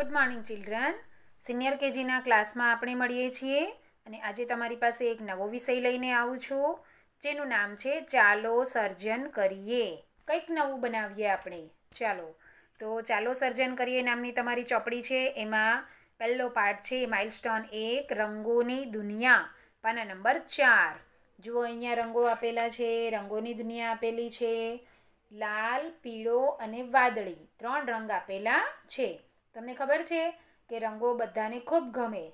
good morning children senior કેજીના ક્લાસમાં આપણે મળીએ છીએ અને આજે તમારી પાસે એક નવો વિષય લઈને આવું છું જેનું નામ છે ચાલો સર્જન કરીએ કંઈક નવું બનાવીએ આપણે ચાલો તો ચાલો સર્જન કરીએ નામની તમારી ચોપડી છે એમાં પહેલો પાર્ટ છે માઇલસ્ટોન એક રંગોની દુનિયા પાના નંબર ચાર જુઓ અહીંયા રંગો આપેલા છે રંગોની દુનિયા આપેલી છે લાલ પીળો અને વાદળી ત્રણ રંગ આપેલા છે તમને ખબર છે કે રંગો બધાને ખૂબ ગમે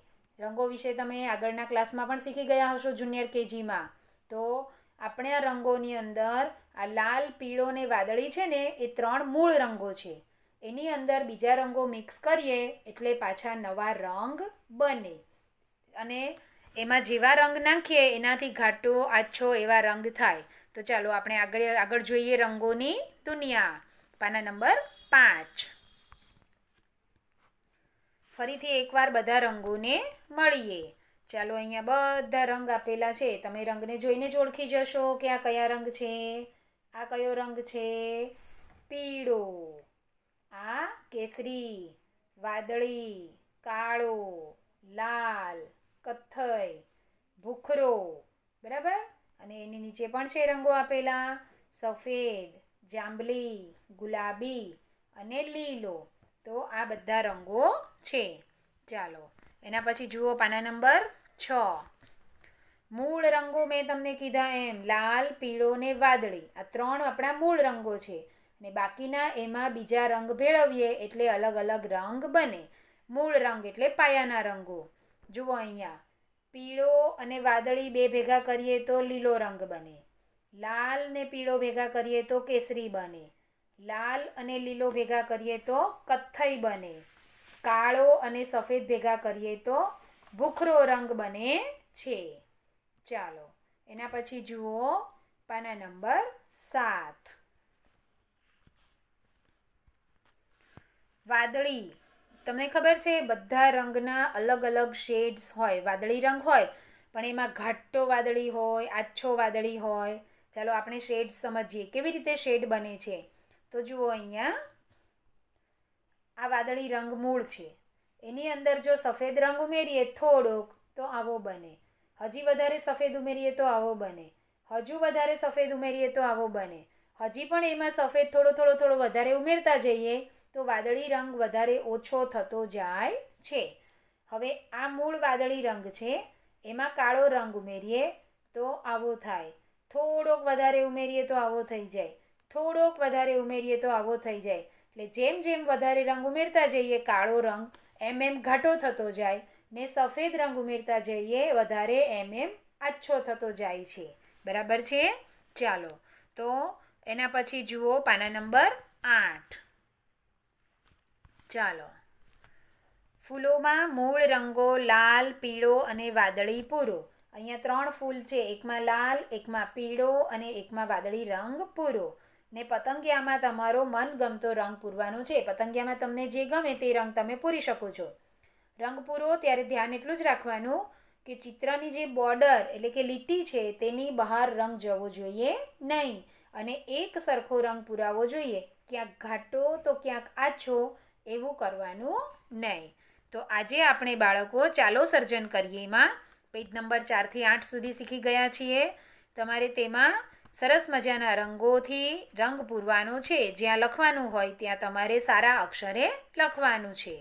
રંગો વિશે તમે આગળના ક્લાસમાં પણ શીખી ગયા હશો જુનિયર કેજીમાં તો આપણે આ રંગોની અંદર આ લાલ પીળો ને વાદળી છે ને એ ત્રણ મૂળ રંગો છે એની અંદર બીજા રંગો મિક્સ કરીએ એટલે પાછા નવા રંગ બને અને એમાં જેવા રંગ નાખીએ એનાથી ઘાટો આછો એવા રંગ થાય તો ચાલો આપણે આગળ આગળ જોઈએ રંગોની દુનિયા પાના નંબર પાંચ ફરીથી એકવાર બધા રંગોને મળીએ ચાલો અહીંયા બધા રંગ આપેલા છે તમે રંગને જોઈને જ ઓળખી જશો કે આ કયા રંગ છે આ કયો રંગ છે પીળો આ કેસરી વાદળી કાળો લાલ કથ્થઈ ભૂખરો બરાબર અને એની નીચે પણ છે રંગો આપેલા સફેદ જાંબલી ગુલાબી અને લીલો તો આ બધા રંગો છે ચાલો એના પછી જુઓ પાના નંબર છ મૂળ રંગો મેં તમને કીધા એમ લાલ પીળો ને વાદળી આ ત્રણ આપણા મૂળ રંગો છે ને બાકીના એમાં બીજા રંગ ભેળવીએ એટલે અલગ અલગ રંગ બને મૂળ રંગ એટલે પાયાના રંગો જુઓ અહીંયા પીળો અને વાદળી બે ભેગા કરીએ તો લીલો રંગ બને લાલ ને પીળો ભેગા કરીએ તો કેસરી બને લાલ અને લીલો ભેગા કરીએ તો કથ્થઈ બને કાળો અને સફેદ ભેગા કરીએ તો ભૂખરો રંગ બને છે ચાલો એના પછી જુઓ પાના નંબર સાત વાદળી તમને ખબર છે બધા રંગના અલગ અલગ શેડ્સ હોય વાદળી રંગ હોય પણ એમાં ઘાટો વાદળી હોય આછો વાદળી હોય ચાલો આપણે શેડ સમજીએ કેવી રીતે શેડ બને છે તો જુઓ અહીંયા આ વાદળી રંગ મૂળ છે એની અંદર જો સફેદ રંગ ઉમેરીએ થોડોક તો આવો બને હજી વધારે સફેદ ઉમેરીએ તો આવો બને હજુ વધારે સફેદ ઉમેરીએ તો આવો બને હજી પણ એમાં સફેદ થોડો થોડો થોડો વધારે ઉમેરતા જઈએ તો વાદળી રંગ વધારે ઓછો થતો જાય છે હવે આ મૂળ વાદળી રંગ છે એમાં કાળો રંગ ઉમેરીએ તો આવો થાય થોડોક વધારે ઉમેરીએ તો આવો થઈ જાય થોડોક વધારે ઉમેરીએ તો આવો થઈ જાય એટલે જેમ જેમ વધારે રંગ ઉમેરતા જઈએ કાળો રંગ એમ એમ ઘાટો થતો જાય ને સફેદ રંગ ઉમેરતા જઈએ વધારે એમ એમ આછો થતો જાય છે બરાબર છે ચાલો તો એના પછી જુઓ પાના નંબર આઠ ચાલો ફૂલોમાં મૂળ રંગો લાલ પીળો અને વાદળી પૂરો અહીંયા ત્રણ ફૂલ છે એકમાં લાલ એકમાં પીળો અને એકમાં વાદળી રંગ પૂરો ને પતંગિયામાં તમારો મનગમતો રંગ પૂરવાનો છે પતંગિયામાં તમને જે ગમે તે રંગ તમે પૂરી શકો છો રંગ પૂરો ત્યારે ધ્યાન એટલું જ રાખવાનું કે ચિત્રની જે બોર્ડર એટલે કે લીટી છે તેની બહાર રંગ જવો જોઈએ નહીં અને એક સરખો રંગ પૂરાવો જોઈએ ક્યાંક ઘાટો તો ક્યાંક આછો એવું કરવાનું નહીં તો આજે આપણે બાળકો ચાલો સર્જન કરીએ એમાં પેજ નંબર ચારથી આઠ સુધી શીખી ગયા છીએ તમારે તેમાં સરસ મજાના રંગોથી રંગ પૂરવાનો છે જ્યાં લખવાનું હોય ત્યાં તમારે સારા અક્ષરે લખવાનું છે